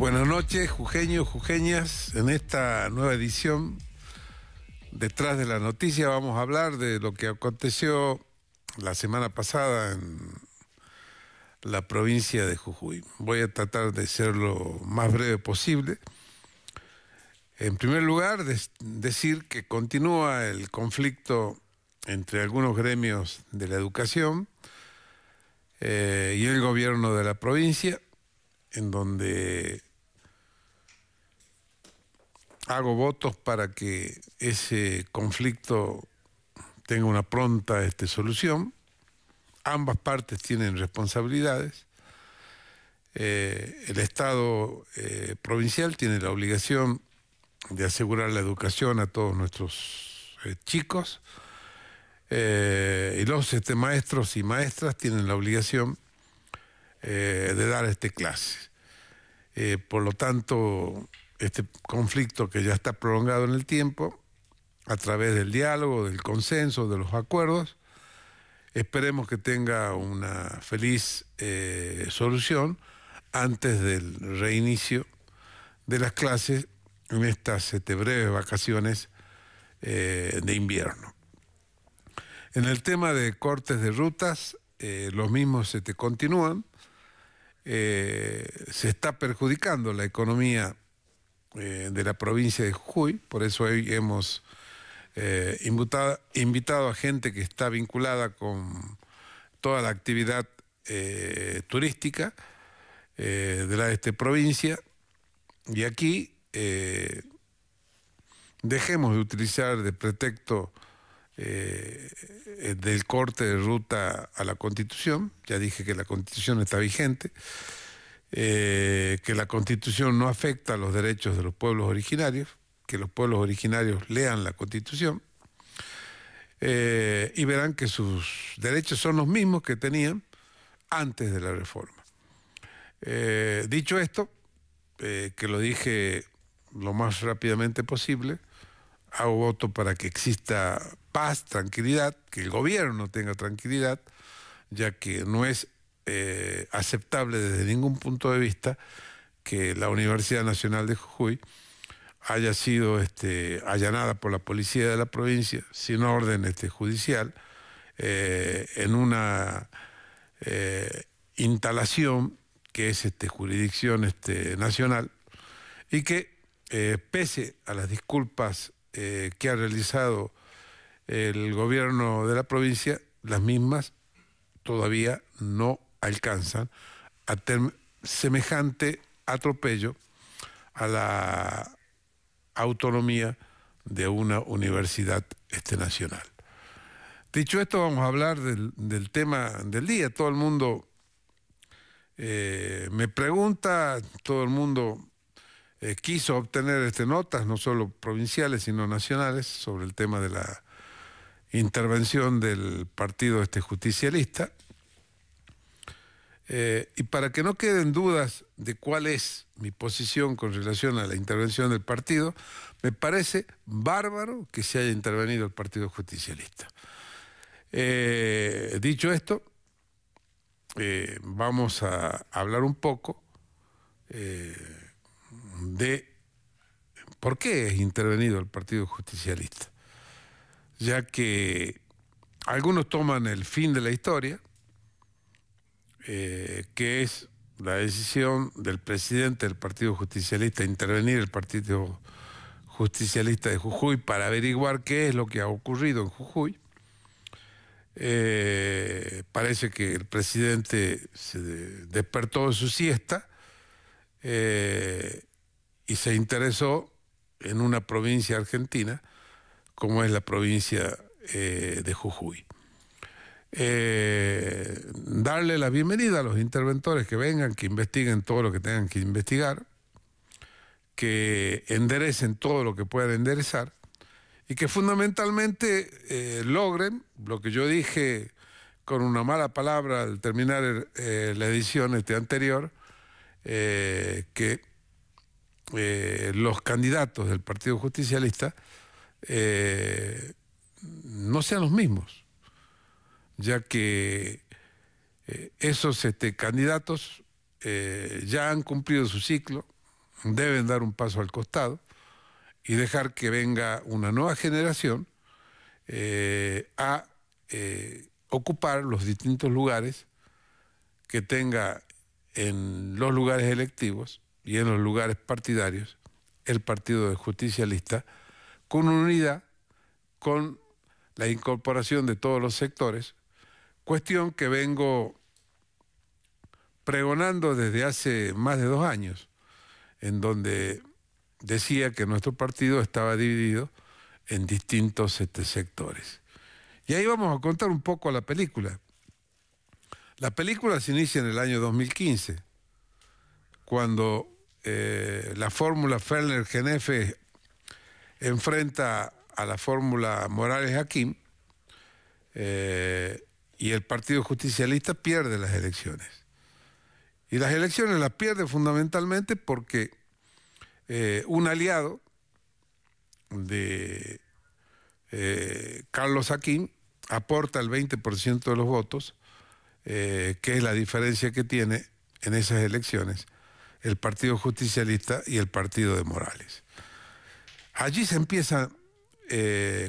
Buenas noches, jujeños, jujeñas. En esta nueva edición, detrás de la noticia, vamos a hablar de lo que aconteció la semana pasada en la provincia de Jujuy. Voy a tratar de ser lo más breve posible. En primer lugar, decir que continúa el conflicto entre algunos gremios de la educación eh, y el gobierno de la provincia, en donde hago votos para que ese conflicto tenga una pronta este, solución. Ambas partes tienen responsabilidades. Eh, el Estado eh, provincial tiene la obligación de asegurar la educación a todos nuestros eh, chicos y los este, maestros y maestras tienen la obligación de dar este clase. por lo tanto, este conflicto que ya está prolongado en el tiempo a través del diálogo, del consenso, de los acuerdos. Esperemos que tenga una feliz eh, solución antes del reinicio de las clases en estas siete breves vacaciones eh, de invierno. En el tema de cortes de rutas, eh, los mismos se te continúan. se está perjudicando la economía eh, de la provincia de Jujuy, por eso hoy hemos eh, invitado, a gente que está vinculada con toda la actividad eh, turística de la provincia. Y aquí dejemos de utilizar de pretexto del corte de ruta a la Constitución, ya dije que la Constitución está vigente, eh, que la constitución no afecta a los derechos de los pueblos originarios, que los pueblos originarios lean la constitución eh, y verán que sus derechos son los mismos que tenían antes de la reforma. Eh, dicho esto, que lo dije lo más rápidamente posible, hago voto para que exista paz, tranquilidad, que el gobierno tenga tranquilidad, ya que no es eh, aceptable desde ningún punto de vista que la Universidad Nacional de Jujuy haya sido este, allanada por la policía de la provincia sin orden este, judicial eh, en una eh, instalación que es este, jurisdicción nacional y que pese a las disculpas que ha realizado el gobierno de la provincia, las mismas todavía no alcanzan a semejante atropello a la autonomía de una universidad este, nacional. Dicho esto, vamos a hablar del, tema del día. Todo el mundo eh, me pregunta, todo el mundo eh, quiso obtener este, notas, no solo provinciales, sino nacionales, sobre el tema de la intervención del partido este, justicialista. Eh, y para que no queden dudas de cuál es mi posición con relación a la intervención del partido, me parece bárbaro que se haya intervenido el Partido Justicialista. Eh, dicho esto, eh, vamos a hablar un poco de por qué es intervenido el Partido Justicialista, ya que algunos toman el fin de la historia, eh, que es la decisión del presidente del Partido Justicialista, intervenir el Partido Justicialista de Jujuy para averiguar qué es lo que ha ocurrido en Jujuy. Eh, parece que el presidente se despertó de su siesta eh, y se interesó en una provincia argentina como es la provincia de Jujuy. Eh, darle la bienvenida a los interventores que vengan, que investiguen todo lo que tengan que investigar, que enderecen todo lo que puedan enderezar y que fundamentalmente eh, logren lo que yo dije con una mala palabra al terminar eh, la edición este anterior, que los candidatos del Partido Justicialista no sean los mismos ya que eh, esos este, candidatos eh, ya han cumplido su ciclo, deben dar un paso al costado y dejar que venga una nueva generación eh, a ocupar los distintos lugares que tenga en los lugares electivos y en los lugares partidarios el Partido de Justicialista, con unidad, con la incorporación de todos los sectores, Cuestión que vengo pregonando desde hace más de dos años, en donde decía que nuestro partido estaba dividido en distintos este, sectores. Y ahí vamos a contar un poco la película. La película se inicia en el año 2015, cuando eh, la fórmula Ferner-Genefe enfrenta a la fórmula Morales-Hakim. Eh, y el Partido Justicialista pierde las elecciones. Y las elecciones las pierde fundamentalmente porque eh, un aliado de eh, Carlos Aquín aporta el 20% de los votos, eh, que es la diferencia que tiene en esas elecciones el Partido Justicialista y el Partido de Morales. Allí se empieza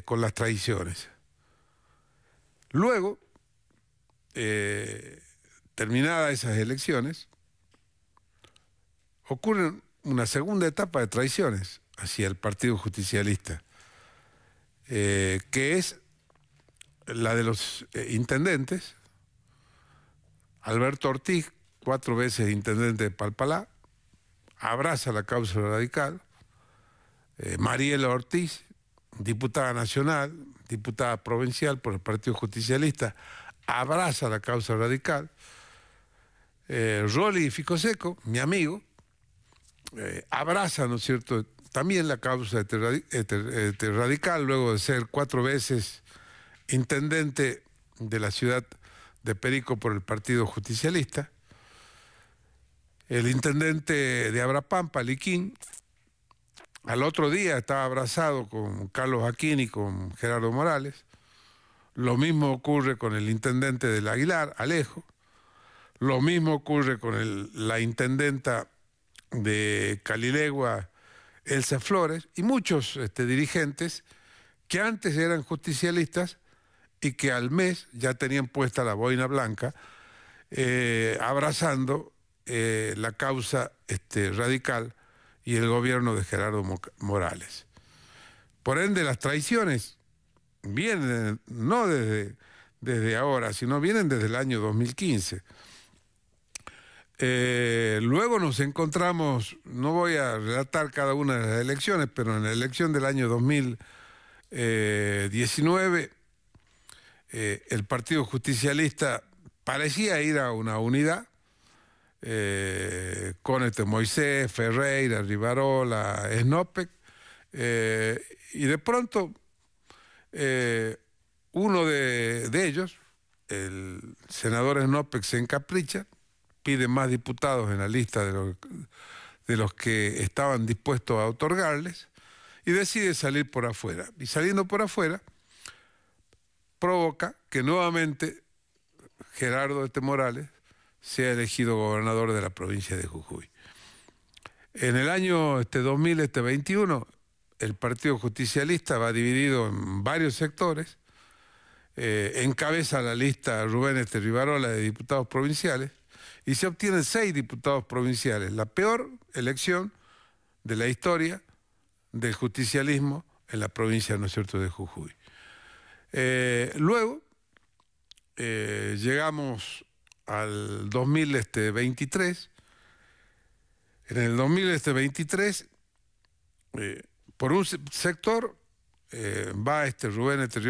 con las traiciones. Luego, eh, terminadas esas elecciones, ocurre una segunda etapa de traiciones hacia el Partido Justicialista, eh, que es la de los eh, intendentes, Alberto Ortiz, cuatro veces intendente de Palpalá, abraza la causa radical, Mariela Ortiz, diputada nacional, diputada provincial por el Partido Justicialista, abraza la causa radical. Eh, Ficoseco, mi amigo, eh, abraza, ¿no es cierto?, también la causa radical, luego de ser cuatro veces intendente de la ciudad de Perico por el Partido Justicialista, el intendente de Abrapampa, Liquín, al otro día estaba abrazado con Carlos Aquín y con Gerardo Morales, lo mismo ocurre con el intendente del Aguilar, Alejo. Lo mismo ocurre con la intendenta de Calilegua, Elsa Flores, y muchos este, dirigentes que antes eran justicialistas y que al mes ya tenían puesta la boina blanca, eh, abrazando eh, la causa este, radical y el gobierno de Gerardo Morales. Por ende, las traiciones vienen, no desde, desde ahora, sino vienen desde el año 2015. Eh, luego nos encontramos, no voy a relatar cada una de las elecciones, pero en la elección del año 2019, eh, el Partido Justicialista parecía ir a una unidad eh, con este Moisés, Ferreira, Rivarola, Snopec, y de pronto eh, uno de, ellos, el senador Snopek se encapricha, pide más diputados en la lista de los, que estaban dispuestos a otorgarles y decide salir por afuera. Y saliendo por afuera, provoca que nuevamente Gerardo Este Morales sea elegido gobernador de la provincia de Jujuy. En el año este, este el Partido Justicialista va dividido en varios sectores. Eh, encabeza la lista Rubén Este Rivarola de diputados provinciales y se obtienen seis diputados provinciales, la peor elección de la historia del justicialismo en la provincia, ¿no es cierto?, de Jujuy. Eh, luego eh, llegamos al 2023. Este en el 2023 por un sector eh, va este Rubén este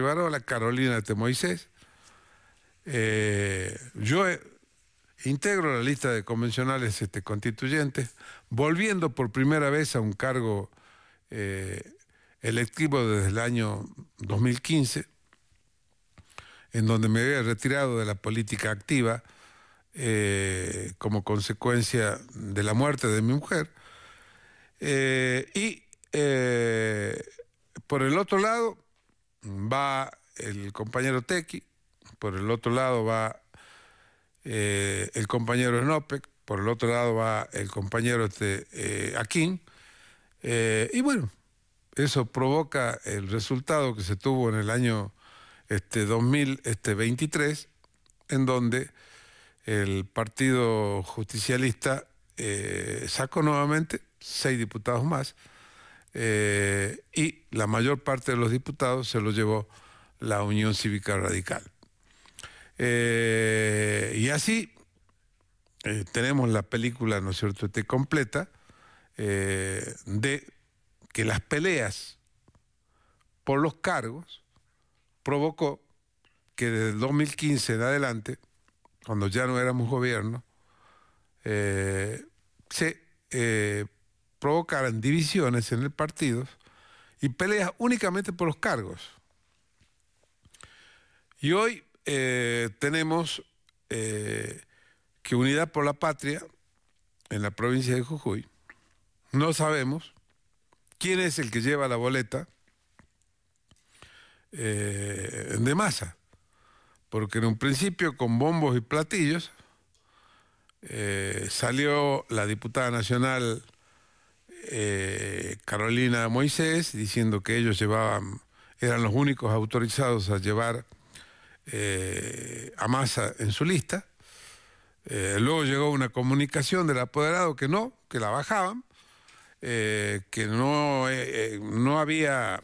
Carolina este Moisés. Eh, yo eh, integro la lista de convencionales este, constituyentes, volviendo por primera vez a un cargo electivo desde el año 2015, en donde me había retirado de la política activa como consecuencia de la muerte de mi mujer. y eh, por el otro lado va el compañero Tequi, por el otro lado va eh, el compañero Enopec, por el otro lado va el compañero este, eh, Aquín. y bueno, eso provoca el resultado que se tuvo en el año este, 2023, este, en donde el Partido Justicialista sacó nuevamente seis diputados más. Eh, y la mayor parte de los diputados se los llevó la Unión Cívica Radical. Eh, y así eh, tenemos la película, ¿no es cierto?, este completa de que las peleas por los cargos provocó que desde el 2015 en adelante, cuando ya no éramos gobierno, se provocaran divisiones en el partido y peleas únicamente por los cargos. Y hoy eh, tenemos eh, que Unidad por la Patria, en la provincia de Jujuy, no sabemos quién es el que lleva la boleta eh, de masa, porque en un principio con bombos y platillos salió la diputada nacional eh, Carolina Moisés diciendo que ellos llevaban, eran los únicos autorizados a llevar eh, a masa en su lista. Eh, luego llegó una comunicación del apoderado que no, que la bajaban, que no, no había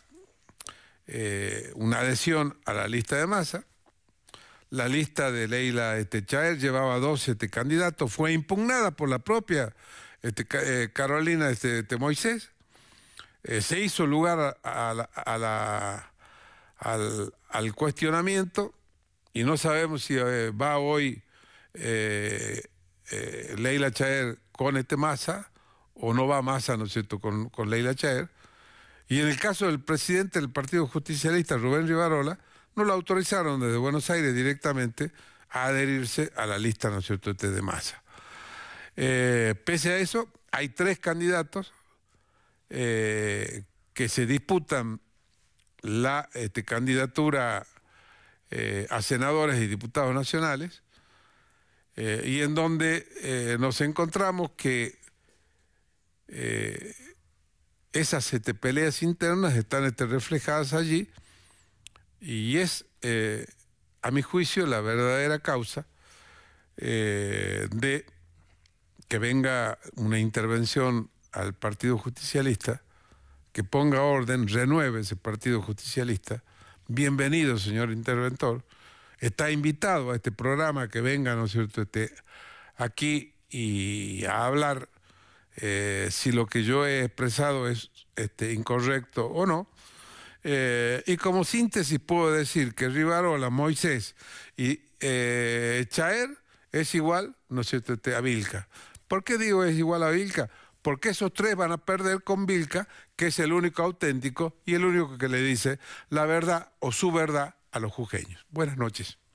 una adhesión a la lista de masa. La lista de Leila Estechael llevaba 12 candidatos, fue impugnada por la propia este, eh, Carolina este, Moisés, eh, se hizo lugar al, cuestionamiento y no sabemos si eh, va hoy Leila Chaer con este masa o no va Massa, ¿no cierto?, con, con Leila Chaer. Y en el caso del presidente del Partido Justicialista, Rubén Rivarola, no lo autorizaron desde Buenos Aires directamente a adherirse a la lista, ¿no es cierto?, este de Massa. Eh, pese a eso, hay tres candidatos eh, que se disputan la este, candidatura eh, a senadores y diputados nacionales, y en donde nos encontramos que esas este, peleas internas están este, reflejadas allí y es, a mi juicio, la verdadera causa de que venga una intervención al Partido Justicialista, que ponga orden, renueve ese Partido Justicialista. Bienvenido, señor interventor. Está invitado a este programa que venga, ¿no es cierto?, este, aquí y a hablar eh, si lo que yo he expresado es este, incorrecto o no. Eh, y como síntesis puedo decir que Rivarola, Moisés y eh, Chaer es igual, ¿no es cierto?, este, a Vilca. ¿Por qué digo es igual a Vilca? Porque esos tres van a perder con Vilca, que es el único auténtico y el único que le dice la verdad o su verdad a los jujeños. Buenas noches.